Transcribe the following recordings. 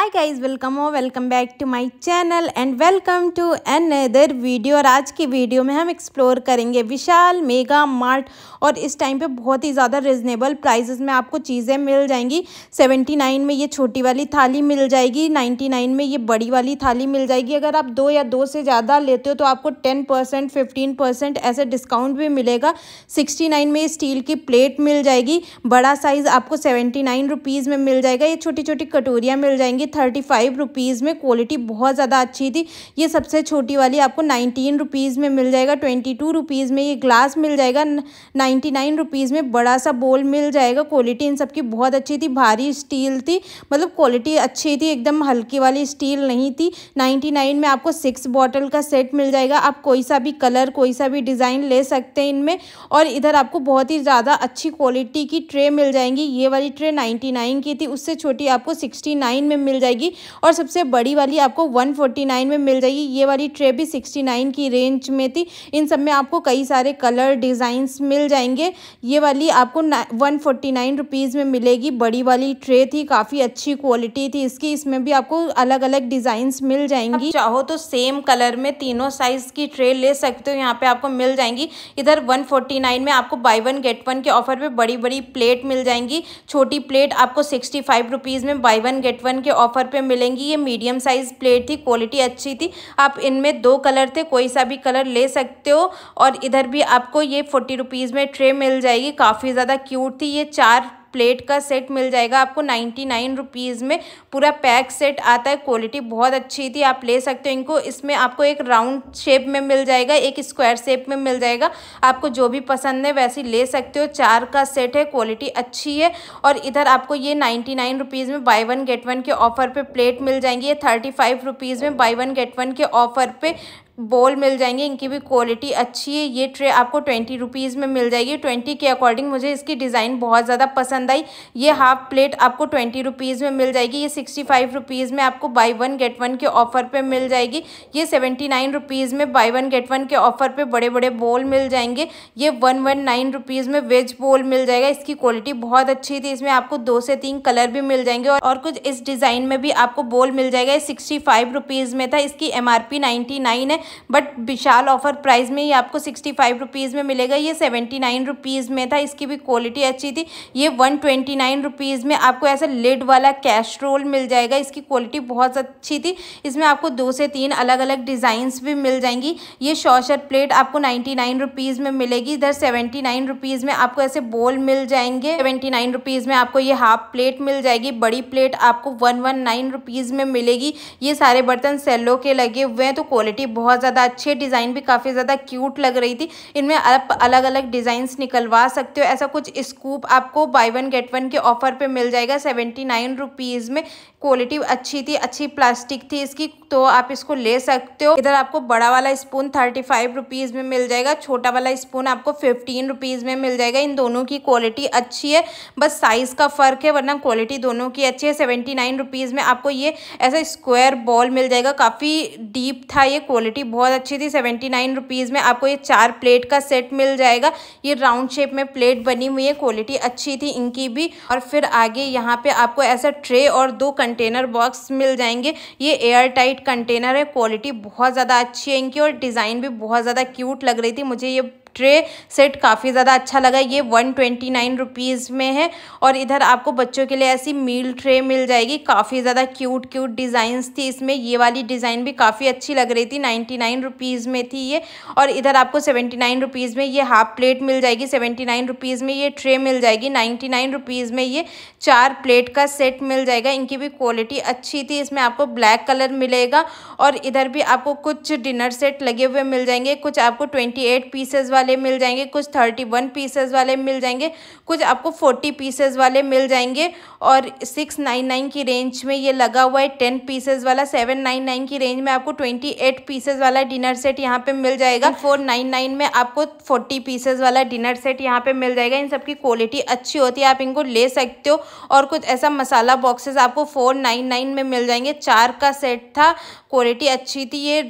हाय guys welcome और welcome back to my channel and welcome to another video और आज की वीडियो में हम एक्सप्लोर करेंगे विशाल मेगा मार्ट और इस टाइम पे बहुत ही ज़्यादा रिजनेबल प्राइजेस में आपको चीज़ें मिल जाएंगी 79 में ये छोटी वाली थाली मिल जाएगी 99 में ये बड़ी वाली थाली मिल जाएगी अगर आप दो या दो से ज़्यादा लेते हो तो आपको टेन परसेंट फिफ्टीन परसेंट ऐसे डिस्काउंट भी मिलेगा सिक्सटी में स्टील की प्लेट मिल जाएगी बड़ा साइज़ आपको सेवेंटी नाइन में मिल जाएगा ये छोटी छोटी कटोरियाँ मिल जाएंगी थर्टी फाइव रुपीज़ में क्वालिटी बहुत ज़्यादा अच्छी थी ये सबसे छोटी वाली आपको नाइनटीन रुपीज़ में मिल जाएगा ट्वेंटी टू रुपीज़ में ये ग्लास मिल जाएगा नाइन्टी नाइन रुपीज़ में बड़ा सा बोल मिल जाएगा क्वालिटी इन सबकी बहुत अच्छी थी भारी स्टील थी मतलब क्वालिटी अच्छी थी एकदम हल्की वाली स्टील नहीं थी नाइन्टी नाइन में आपको सिक्स बॉटल का सेट मिल जाएगा आप कोई सा भी कलर कोई सा भी डिज़ाइन ले सकते हैं इनमें और इधर आपको बहुत ही ज़्यादा अच्छी क्वालिटी की ट्रे मिल जाएंगी ये वाली ट्रे नाइन्टी नाइन की थी उससे छोटी आपको सिक्सटी नाइन में मिल जाएगी और सबसे बड़ी वाली आपको वन में मिल जाएगी ये वाली ट्रे भी सिक्सटी की रेंज में थी इन सब में आपको कई सारे कलर डिज़ाइंस मिल जाएंगे ये वाली आपको वन फोर्टी में मिलेगी बड़ी वाली ट्रे थी काफ़ी अच्छी क्वालिटी थी इसकी इसमें भी आपको अलग अलग डिज़ाइंस मिल जाएंगी चाहो तो सेम कलर में तीनों साइज़ की ट्रे ले सकते हो यहाँ पे आपको मिल जाएंगी इधर 149 में आपको बाई वन गेट वन के ऑफर पे बड़ी बड़ी प्लेट मिल जाएंगी छोटी प्लेट आपको सिक्सटी फाइव रुपीज़ में बाई वन गेट वन के ऑफर पे मिलेंगी ये मीडियम साइज़ प्लेट थी क्वालिटी अच्छी थी आप इनमें दो कलर थे कोई सा भी कलर ले सकते हो और इधर भी आपको ये फोर्टी रुपीज़ में ट्रे मिल जाएगी काफ़ी ज़्यादा क्यूट थी ये चार प्लेट का सेट मिल जाएगा आपको नाइन्टी नाइन रुपीज़ में पूरा पैक सेट आता है क्वालिटी बहुत अच्छी थी आप ले सकते हो इनको इसमें आपको एक राउंड शेप में मिल जाएगा एक स्क्वायर शेप में मिल जाएगा आपको जो भी पसंद है वैसे ले सकते हो चार का सेट है क्वालिटी अच्छी है और इधर आपको ये नाइन्टी नाइन रुपीज़ में बाई वन गेट वन के ऑफ़र पर प्लेट मिल जाएंगी ये थर्टी फाइव रुपीज़ में बाई वन गेट वन के ऑफ़र पर बॉल मिल जाएंगे इनकी भी क्वालिटी अच्छी है ये ट्रे आपको ट्वेंटी रुपीज़ में मिल जाएगी ट्वेंटी के अकॉर्डिंग मुझे इसकी डिज़ाइन बहुत ज़्यादा पसंद आई ये हाफ प्लेट आपको ट्वेंटी रुपीज़ में मिल जाएगी ये सिक्सटी फाइव रुपीज़ में आपको बाई वन गेट वन के ऑफ़र पर मिल जाएगी ये सेवेंटी नाइन रुपीज़ में बाई वन गेट वन के ऑफ़र पर बड़े बड़े बॉल मिल जाएंगे ये वन वन नाइन रुपीज़ में वेज बॉल मिल जाएगा इसकी क्वालिटी बहुत अच्छी थी इसमें आपको दो से तीन कलर भी मिल जाएंगे और कुछ इस डिज़ाइन में भी आपको बॉल मिल जाएगा ये सिक्सटी फाइव रुपीज़ में था इसकी M R P ninety nine है बट विशाल ऑफर प्राइस में ये आपको सिक्सटी फाइव रुपीज़ में मिलेगा ये सेवेंटी नाइन रुपीज़ में था इसकी भी क्वालिटी अच्छी थी ये वन ट्वेंटी नाइन रुपीज़ में आपको ऐसा लिड वाला कैश रोल मिल जाएगा इसकी क्वालिटी बहुत अच्छी थी इसमें आपको दो से तीन अलग अलग डिज़ाइंस भी मिल जाएंगी ये शॉशर प्लेट आपको नाइन्टी नाइन रुपीज़ में मिलेगी इधर सेवेंटी नाइन रुपीज़ में आपको ऐसे बोल मिल जाएंगे सेवेंटी नाइन रुपीज़ में आपको ये हाफ प्लेट मिल जाएगी बड़ी प्लेट आपको वन वन नाइन रुपीज़ में मिलेगी ये सारे बर्तन सेलो के लगे हुए हैं तो क्वालिटी बहुत बहुत ज़्यादा अच्छे डिज़ाइन भी काफ़ी ज़्यादा क्यूट लग रही थी इनमें आप अलग अलग डिज़ाइंस निकलवा सकते हो ऐसा कुछ स्कूप आपको बाई वन गेट वन के ऑफर पर मिल जाएगा सेवेंटी नाइन रुपीज़ में क्वालिटी अच्छी थी अच्छी प्लास्टिक थी इसकी तो आप इसको ले सकते हो इधर आपको बड़ा वाला स्पून थर्टी फाइव रुपीज़ में मिल जाएगा छोटा वाला स्पून आपको फिफ्टीन रुपीज़ में मिल जाएगा इन दोनों की क्वालिटी अच्छी है बस साइज़ का फ़र्क है वरना क्वालिटी दोनों की अच्छी है सेवेंटी नाइन रुपीज़ में आपको ये ऐसा स्क्वायर बॉल मिल जाएगा काफ़ी डीप था ये क्वालिटी क्वालिटी बहुत अच्छी थी सेवेंटी नाइन रुपीज़ में आपको ये चार प्लेट का सेट मिल जाएगा ये राउंड शेप में प्लेट बनी हुई है क्वालिटी अच्छी थी इनकी भी और फिर आगे यहाँ पे आपको ऐसा ट्रे और दो कंटेनर बॉक्स मिल जाएंगे ये एयर टाइट कंटेनर है क्वालिटी बहुत ज़्यादा अच्छी है इनकी और डिज़ाइन भी बहुत ज़्यादा क्यूट लग रही थी मुझे ये ट्रे सेट काफ़ी ज़्यादा अच्छा लगा ये वन ट्वेंटी नाइन रुपीज़ में है और इधर आपको बच्चों के लिए ऐसी मील ट्रे मिल जाएगी काफ़ी ज़्यादा क्यूट क्यूट डिज़ाइंस थी इसमें ये वाली डिज़ाइन भी काफ़ी अच्छी लग रही थी नाइन्टी नाइन रुपीज़ में थी ये और इधर आपको सेवेंटी नाइन रुपीज़ में ये हाफ प्लेट मिल जाएगी सेवेंटी नाइन रुपीज़ में ये ट्रे मिल जाएगी नाइन्टी नाइन रुपीज़ में ये चार प्लेट का सेट मिल जाएगा इनकी भी क्वालिटी अच्छी थी इसमें आपको ब्लैक कलर मिलेगा और इधर भी आपको कुछ डिनर सेट लगे हुए मिल जाएंगे कुछ आपको ट्वेंटी एट पीसेज वाले वाले मिल जाएंगे कुछ थर्टी वन पीसेज वाले मिल जाएंगे कुछ आपको फोर्टी पीसेज वाले मिल जाएंगे और सिक्स नाइन नाइन की रेंज में ये लगा हुआ है टेन पीसेज वाला सेवन नाइन नाइन की रेंज में आपको ट्वेंटी एट पीसेज वाला डिनर सेट यहाँ पे मिल जाएगा फोर नाइन नाइन में आपको फोर्टी पीसेज वाला डिनर सेट यहाँ पे मिल जाएगा इन सबकी क्वालिटी अच्छी होती है आप इनको ले सकते हो और कुछ ऐसा मसाला बॉक्सेस आपको फोर नाइन नाइन में मिल जाएंगे चार का सेट था क्वालिटी अच्छी थी ये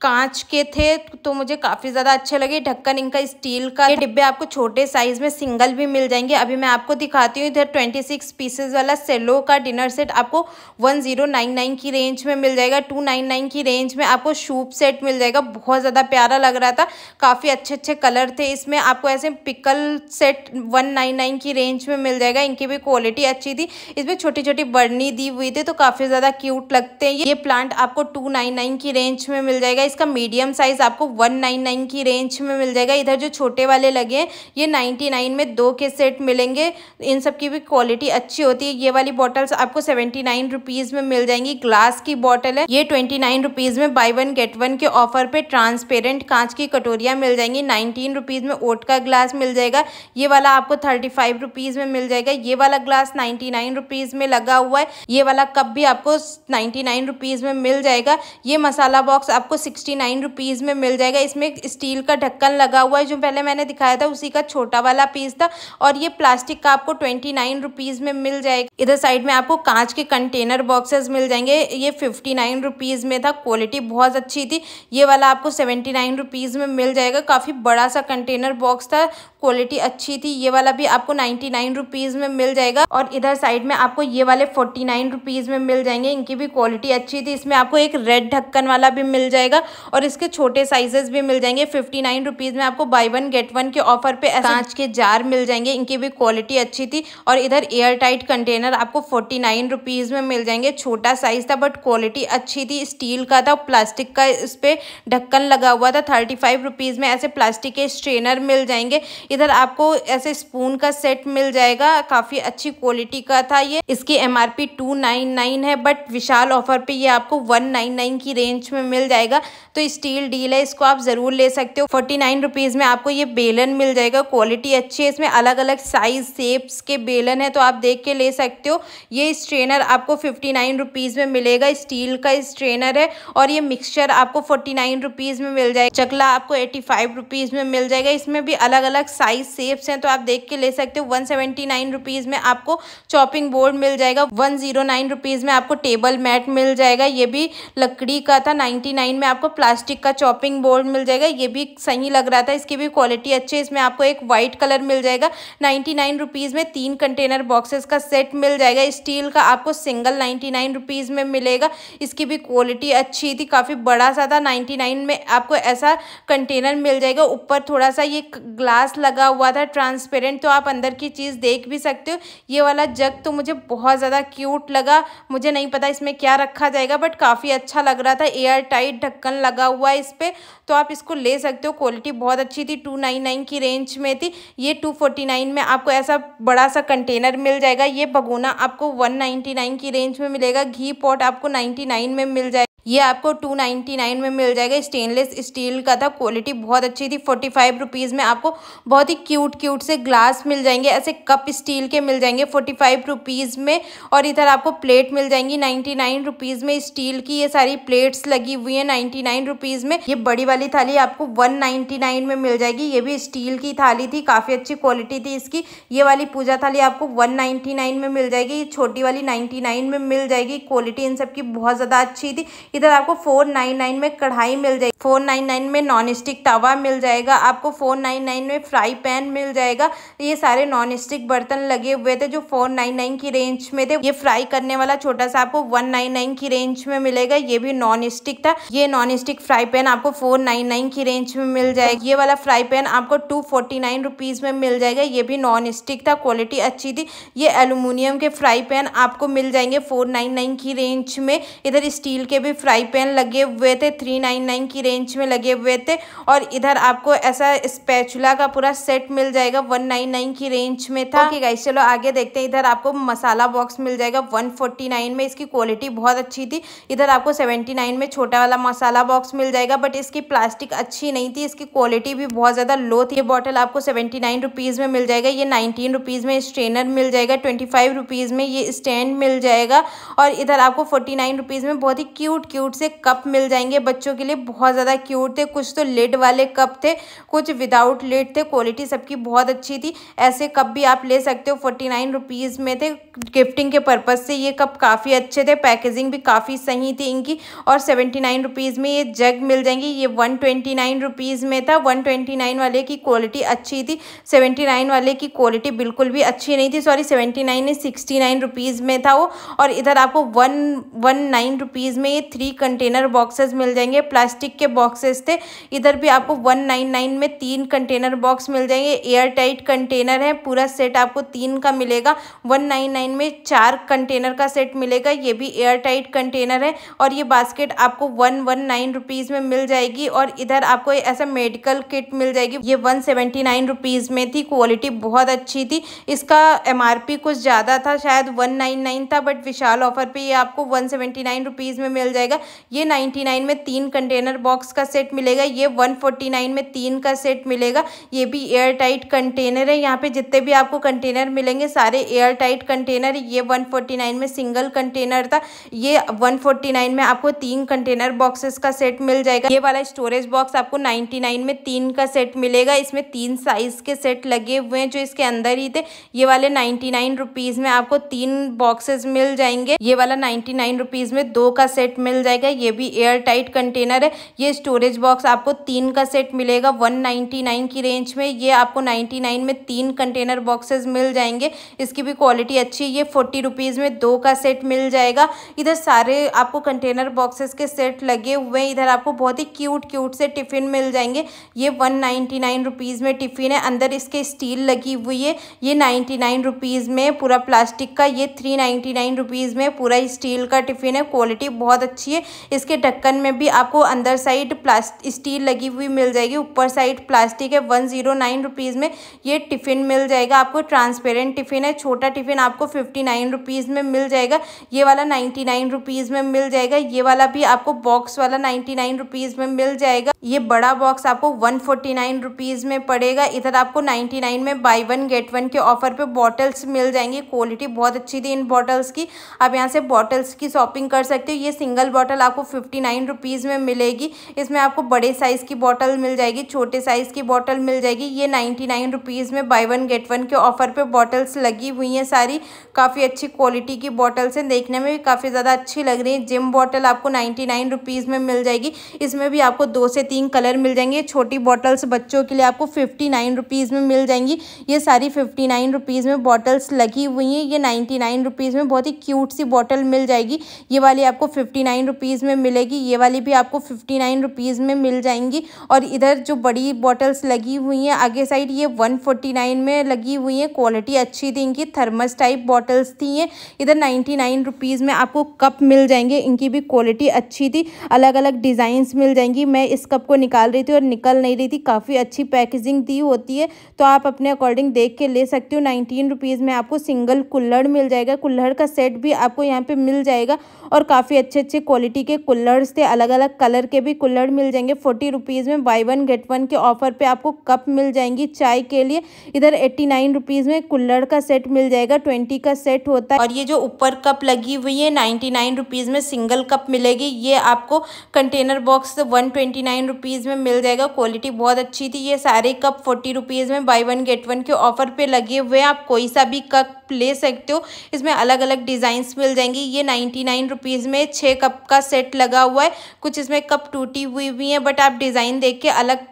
कांच के थे तो मुझे काफ़ी ज़्यादा अच्छे लगे ढक्कन इनका स्टील का ये डिब्बे आपको छोटे साइज़ में सिंगल भी मिल जाएंगे अभी मैं आपको दिखाती हूँ इधर ट्वेंटी सिक्स पीसेज वाला सेलो का डिनर सेट आपको वन जीरो नाइन नाइन की रेंज में मिल जाएगा टू नाइन नाइन की रेंज में आपको शूप सेट मिल जाएगा बहुत ज़्यादा प्यारा लग रहा था काफ़ी अच्छे अच्छे कलर थे इसमें आपको ऐसे pickle set one nine nine की रेंज में मिल जाएगा इनकी भी क्वालिटी अच्छी थी इसमें छोटी छोटी बर्नी दी हुई थी तो काफ़ी ज़्यादा क्यूट लगते हैं ये प्लांट आपको टू नाइन नाइन की रेंज में मिल जाएगा जाएगा इसका मीडियम साइज़ आपको वन नाइन नाइन की रेंज में मिल जाएगा इधर जो छोटे वाले लगे हैं ये नाइन्टी नाइन में दो के सेट मिलेंगे इन सब की भी क्वालिटी अच्छी होती है ये वाली बॉटल्स आपको सेवेंटी नाइन रुपीज़ में मिल जाएंगी ग्लास की बॉटल है ये ट्वेंटी नाइन रुपीज़ में बाई वन गेट वन के ऑफर पे ट्रांसपेरेंट कांच की कटोरियाँ मिल जाएंगी नाइनटीन रुपीज़ में ओट का ग्लास मिल जाएगा ये वाला आपको थर्टी फाइव रुपीज़ में मिल जाएगा ये वाला ग्लास नाइन्टी नाइन रुपीज़ में लगा हुआ है ये वाला कप भी आपको नाइन्टी नाइन रुपीज़ में मिल जाएगा ये मसाला बॉक्स आपको सिक्सटी नाइन रुपीज़ में मिल जाएगा इसमें स्टील का ढक्कन लगा हुआ है जो पहले मैंने दिखाया था उसी का छोटा वाला पीस था और ये प्लास्टिक का आपको ट्वेंटी नाइन रुपीज़ में मिल जाएगा इधर साइड में आपको कांच के कंटेनर बॉक्सेस मिल जाएंगे ये फिफ्टी नाइन रुपीज़ में था क्वालिटी बहुत अच्छी थी ये वाला आपको सेवेंटी नाइन रुपीज़ में मिल जाएगा काफ़ी बड़ा सा कंटेनर बॉक्स था क्वालिटी अच्छी थी ये वाला भी आपको नाइन्टी नाइन रुपीज़ में मिल जाएगा और इधर साइड में आपको ये वाले फोर्टी नाइन रुपीज़ में मिल जाएंगे इनकी भी क्वालिटी अच्छी थी इसमें आपको एक रेड ढक्कन वाला भी मिल जाएगा और इसके छोटे साइजेस भी मिल जाएंगे फिफ्टी नाइन रुपीज़ में आपको बाई वन गेट वन के ऑफर पे कांच के जार मिल जाएंगे इनकी भी क्वालिटी अच्छी थी और इधर एयर टाइट कंटेनर आपको फोर्टी नाइन रुपीज़ में मिल जाएंगे छोटा साइज़ था बट क्वालिटी अच्छी थी स्टील का था प्लास्टिक का इस पर ढक्कन लगा हुआ था थर्टी फाइव रुपीज़ में ऐसे प्लास्टिक के स्ट्रेनर मिल जाएंगे इधर आपको ऐसे स्पून का सेट मिल जाएगा काफ़ी अच्छी क्वालिटी का था ये इसकी M R P two nine nine है बट विशाल ऑफर पे ये आपको वन नाइन नाइन की रेंज में मिल जाएगा तो स्टील डील है इसको आप ज़रूर ले सकते हो फोर्टी नाइन रुपीज़ में आपको ये बेलन मिल जाएगा क्वालिटी अच्छी है इसमें अलग अलग साइज सेप्स के बेलन है तो आप देख के ले सकते हो ये स्ट्रेनर आपको फिफ्टी नाइन रुपीज़ में मिलेगा स्टील का स्ट्रेनर है और ये मिक्सचर आपको फोर्टी नाइन रुपीज़ में मिल जाएगा चकला आपको एट्टी फाइव रुपीज़ में मिल जाएगा इसमें भी अलग अलग साइज सेप्स हैं तो आप देख के ले सकते हो वन सेवेंटी नाइन रुपीज़ में आपको चॉपिंग बोर्ड मिल जाएगा वन जीरो नाइन रुपीज़ में आपको टेबल मैट मिल जाएगा ये भी लकड़ी का था नाइन्टी नाइन में आपको आपको प्लास्टिक का चॉपिंग बोर्ड मिल जाएगा ये भी सही लग रहा था इसकी भी क्वालिटी अच्छी है इसमें आपको एक वाइट कलर मिल जाएगा नाइन्टी नाइन रुपीज़ में तीन कंटेनर बॉक्सेस का सेट मिल जाएगा स्टील का आपको सिंगल नाइन्टी नाइन रुपीज़ में मिलेगा इसकी भी क्वालिटी अच्छी थी काफ़ी बड़ा सा था नाइन्टी नाइन में आपको ऐसा कंटेनर मिल जाएगा ऊपर थोड़ा सा ये ग्लास लगा हुआ था ट्रांसपेरेंट तो आप अंदर की चीज़ देख भी सकते हो ये वाला जग तो मुझे बहुत ज़्यादा क्यूट लगा मुझे नहीं पता इसमें क्या रखा जाएगा बट काफ़ी अच्छा लग रहा था एयर टाइट ढक्कन बटन लगा हुआ है इस पर तो आप इसको ले सकते हो क्वालिटी बहुत अच्छी थी टू नाइन नाइन की रेंज में थी ये टू फोर्टी नाइन में आपको ऐसा बड़ा सा कंटेनर मिल जाएगा ये भगोना आपको वन नाइन्टी नाइन की रेंज में मिलेगा घी पॉट आपको नाइन्टी नाइन में मिल जाएगा ये आपको टू नाइन्टी नाइन में मिल जाएगा स्टेनलेस स्टील का था क्वालिटी बहुत अच्छी थी फोर्टी फाइव रुपीज़ में आपको बहुत ही क्यूट क्यूट से ग्लास मिल जाएंगे ऐसे कप स्टील के मिल जाएंगे फोर्टी फाइव रुपीज़ में और इधर आपको प्लेट मिल जाएंगी नाइन्टी नाइन रुपीज़ में स्टील की ये सारी प्लेट्स लगी हुई है नाइन्टी नाइन रुपीज़ में ये बड़ी वाली थाली आपको वन नाइन्टी नाइन में मिल जाएगी ये भी स्टील की थाली थी काफ़ी अच्छी क्वालिटी थी इसकी ये वाली पूजा थाली आपको वन नाइन्टी नाइन में मिल जाएगी ये छोटी वाली नाइन्टी नाइन में मिल जाएगी क्वालिटी इन सब की बहुत ज़्यादा अच्छी थी इधर आपको फोर नाइन नाइन में कढ़ाई मिल जाएगी फोर नाइन नाइन में नॉन स्टिक तवा मिल जाएगा आपको फोर नाइन नाइन में फ्राई पैन मिल जाएगा ये सारे नॉन स्टिक बर्तन लगे हुए थे जो फोर नाइन नाइन की रेंज में थे ये फ्राई करने वाला छोटा सा आपको वन नाइन नाइन की रेंज में मिलेगा ये भी नॉन स्टिक था ये नॉन स्टिक फ्राई पैन आपको फोर नाइन नाइन की रेंज में मिल जाएगी ये वाला फ्राई पैन आपको टू फोर्टी नाइन रुपीज़ में मिल जाएगा ये भी नॉन स्टिक था क्वालिटी अच्छी थी ये एलुमिनियम के फ्राई पैन आपको मिल जाएंगे फोर नाइन नाइन की रेंज में इधर स्टील के भी फ्राई पैन लगे हुए थे थ्री नाइन नाइन की रेंज में लगे हुए थे और इधर आपको ऐसा स्पैचुला का पूरा सेट मिल जाएगा वन नाइन नाइन की रेंज में था ओके गाइस चलो आगे देखते हैं इधर आपको मसाला बॉक्स मिल जाएगा वन फोर्टी नाइन में इसकी क्वालिटी बहुत अच्छी थी इधर आपको सेवेंटी नाइन में छोटा वाला मसाला बॉक्स मिल जाएगा बट इसकी प्लास्टिक अच्छी नहीं थी इसकी क्वालिटी भी बहुत ज़्यादा लो थी ये बॉटल आपको सेवेंटी नाइन रुपीज़ में मिल जाएगा ये नाइनटीन रुपीज़ में स्ट्रेनर मिल जाएगा ट्वेंटी फाइव रुपीज़ में ये स्टैंड मिल जाएगा और इधर आपको फोर्टी नाइन रुपीज़ में बहुत ही क्यूट क्यूट से कप मिल जाएंगे बच्चों के लिए बहुत ज़्यादा क्यूट थे कुछ तो लेड वाले कप थे कुछ विदाउट लेड थे क्वालिटी सबकी बहुत अच्छी थी ऐसे कप भी आप ले सकते हो फोर्टी नाइन रुपीज़ में थे गिफ्टिंग के पर्पज़ से ये कप काफ़ी अच्छे थे पैकेजिंग भी काफ़ी सही थी इनकी और सेवेंटी नाइन रुपीज़ में ये जग मिल जाएंगी ये वन ट्वेंटी नाइन रुपीज़ में था वन ट्वेंटी नाइन वाले की क्वालिटी अच्छी थी सेवेंटी नाइन वाले की क्वालिटी बिल्कुल भी अच्छी नहीं थी sorry seventy nine sixty nine rupees में था वो और इधर आपको वन वन नाइन रुपीज़ में ये थ्री कंटेनर बॉक्सेस मिल जाएंगे प्लास्टिक के बॉक्सेस थे इधर भी आपको वन नाइन नाइन में तीन कंटेनर बॉक्स मिल जाएंगे एयर टाइट कंटेनर है पूरा सेट आपको तीन का मिलेगा वन नाइन नाइन में चार कंटेनर का सेट मिलेगा ये भी एयर टाइट कंटेनर है और ये बास्केट आपको वन वन नाइन रुपीज़ में मिल जाएगी और इधर आपको ऐसा मेडिकल किट मिल जाएगी ये वन सेवेंटी नाइन रुपीज़ में थी क्वालिटी बहुत अच्छी थी इसका एम आर पी कुछ ज़्यादा था शायद वन नाइन नाइन था बट विशाल ऑफर पर ये आपको वन सेवेंटी नाइन रुपीज़ में मिल जाएगी जाएगा ये 99 में तीन कंटेनर बॉक्स का सेट मिलेगा ये 149 में तीन का सेट मिलेगा ये भी एयर टाइट कंटेनर है यहाँ पे जितने भी आपको कंटेनर मिलेंगे सारे एयर टाइट कंटेनर ये 149 में सिंगल कंटेनर था ये 149 में आपको तीन कंटेनर बॉक्सेस का सेट मिल जाएगा ये वाला स्टोरेज बॉक्स आपको 99 में तीन का सेट मिलेगा इसमें तीन साइज के सेट लगे हुए हैं जो इसके अंदर ही थे ये वाले नाइन्टी नाइन में आपको तीन बॉक्सेस मिल जाएंगे ये वाला नाइन्टी नाइन में दो का सेट मिल मिल जाएगा ये भी एयर टाइट कंटेनर है ये स्टोरेज बॉक्स आपको तीन का सेट मिलेगा वन की रेंज में ये आपको नाइन्टी में तीन कंटेनर बॉक्सेस मिल जाएंगे इसकी भी क्वालिटी अच्छी है ये फोर्टी रुपीज़ में दो का सेट मिल जाएगा इधर सारे आपको कंटेनर बॉक्सेस के सेट लगे हुए हैं इधर आपको बहुत ही क्यूट क्यूट से टिफ़िन मिल जाएंगे ये वन नाइन्टी नाइन रुपीज़ में टिफ़िन है अंदर इसके स्टील लगी हुई है ये नाइन्टी नाइन रुपीज़ में पूरा प्लास्टिक का ये थ्री नाइन्टी नाइन रुपीज़ में पूरा स्टील का टिफ़िन है क्वालिटी बहुत अच्छी रखिए इसके ढक्कन में भी आपको अंदर साइड प्लास्ट स्टील लगी हुई मिल जाएगी ऊपर साइड प्लास्टिक है वन जीरो नाइन रुपीज़ में ये टिफ़िन मिल जाएगा आपको ट्रांसपेरेंट टिफ़िन है छोटा टिफ़िन आपको फिफ्टी नाइन रुपीज़ में मिल जाएगा ये वाला नाइन्टी नाइन रुपीज़ में मिल जाएगा ये वाला भी आपको बॉक्स वाला नाइन्टी नाइन रुपीज़ में मिल जाएगा ये बड़ा बॉक्स आपको वन फोर्टी नाइन रुपीज़ में पड़ेगा इधर आपको नाइन्टी नाइन में बाई वन गेट वन के ऑफर पर बॉटल्स मिल जाएंगी क्वालिटी बहुत अच्छी थी इन बॉटल्स की आप यहाँ से बॉटल्स की शॉपिंग कर सकते हो ये सिंगल बॉटल आपको फिफ्टी नाइन रुपीज़ में मिलेगी इसमें आपको बड़े साइज़ की बॉटल मिल जाएगी छोटे साइज़ की बॉटल मिल जाएगी ये नाइन्टी नाइन रुपीज़ में बाई वन गेट वन के ऑफ़र पे बॉटल्स लगी हुई हैं सारी काफ़ी अच्छी क्वालिटी की बॉटल्स हैं देखने में भी काफ़ी ज़्यादा अच्छी लग रही है जिम बॉटल आपको नाइन्टी नाइन रुपीज़ में मिल जाएगी इसमें भी आपको दो से तीन कलर मिल जाएंगे छोटी बॉटल्स बच्चों के लिए आपको फिफ्टी नाइन रुपीज़ में मिल जाएंगी ये सारी फिफ्टी नाइन रुपीज़ में बॉटल्स लगी हुई हैं ये नाइन्टी नाइन रुपीज़ में बहुत ही क्यूट सी बॉटल मिल जाएगी ये वाली आपको फिफ्टी नाइन नाइन रुपीज़ में मिलेगी ये वाली भी आपको फिफ्टी नाइन रुपीज़ में मिल जाएंगी और इधर जो बड़ी बॉटल्स लगी हुई हैं आगे साइड ये वन फोर्टी नाइन में लगी हुई हैं क्वालिटी अच्छी थी इनकी थर्मस टाइप बॉटल्स थी ये इधर नाइन्टी नाइन रुपीज़ में आपको कप मिल जाएंगे इनकी भी क्वालिटी अच्छी थी अलग अलग डिज़ाइंस मिल जाएंगी मैं इस कप को निकाल रही थी और निकल नहीं रही थी काफ़ी अच्छी पैकेजिंग दी होती है तो आप अपने अकॉर्डिंग देख के ले सकते हो नाइनटीन रुपीज़ में आपको सिंगल कुल्हड़ मिल जाएगा कुल्हड़ का सेट भी आपको यहाँ पर मिल जाएगा और काफ़ी अच्छे अच्छे क्वालिटी के कुल्लर्स थे अलग अलग कलर के भी कूलर मिल जाएंगे फोर्टी रुपीज़ में बाई वन गेट वन के ऑफर पे आपको कप मिल जाएंगी चाय के लिए इधर एट्टी नाइन रुपीज़ में कूलर का सेट मिल जाएगा ट्वेंटी का सेट होता है और ये जो ऊपर कप लगी हुई है नाइन्टी नाइन रुपीज़ में सिंगल कप मिलेगी ये आपको container box one twenty nine rupees में मिल जाएगा क्वालिटी बहुत अच्छी थी ये सारे कप फोर्टी रुपीज़ में बाई वन गेट वन के ऑफर पर लगे हुए हैं आप कोई सा भी कप आप ले सकते हो इसमें अलग अलग डिज़ाइंस मिल जाएंगी ये नाइन्टी नाइन रुपीज़ में छः कप का सेट लगा हुआ है कुछ इसमें कप टूटी हुई भी हैं बट आप डिज़ाइन देख के अलग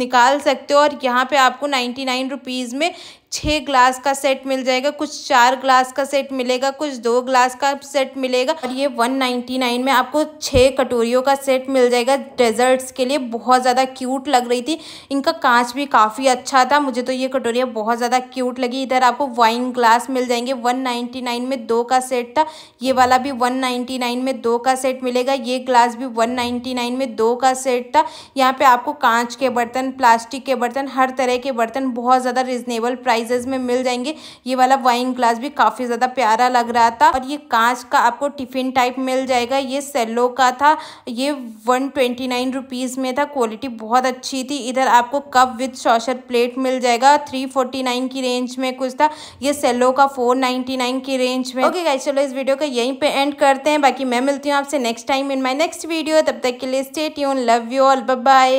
निकाल सकते हो और यहाँ पे आपको नाइन्टी नाइन रुपीज़ में छः ग्लास का सेट मिल जाएगा कुछ चार ग्लास का सेट मिलेगा कुछ दो ग्लास का सेट मिलेगा और ये वन नाइन्टी नाइन में आपको छः कटोरियों का सेट मिल जाएगा डेजर्ट्स के लिए बहुत ज़्यादा क्यूट लग रही थी इनका कांच भी काफ़ी अच्छा था मुझे तो ये कटोरियाँ बहुत ज़्यादा क्यूट लगी इधर आपको वाइन ग्लास मिल जाएंगे वन नाइन्टी नाइन में दो का सेट था ये वाला भी वन नाइन्टी नाइन में दो का सेट मिलेगा ये ग्लास भी वन नाइन में दो का सेट था यहाँ पर आपको कांच के बर्तन प्लास्टिक के बर्तन हर तरह के बर्तन बहुत ज़्यादा रिजनेबल प्राइस साइजेस में मिल जाएंगे ये वाला वाइन ग्लास भी काफ़ी ज़्यादा प्यारा लग रहा था और ये कांच का आपको टिफिन टाइप मिल जाएगा ये सेलो का था ये वन ट्वेंटी में था क्वालिटी बहुत अच्छी थी इधर आपको कप विथ शॉशर प्लेट मिल जाएगा थ्री की रेंज में कुछ था ये सेलो का फोर की रेंज में ओके okay गाइस चलो इस वीडियो का यहीं पे एंड करते हैं बाकी मैं मिलती हूँ आपसे next time in my next video तब तक के लिए stay tune love you all bye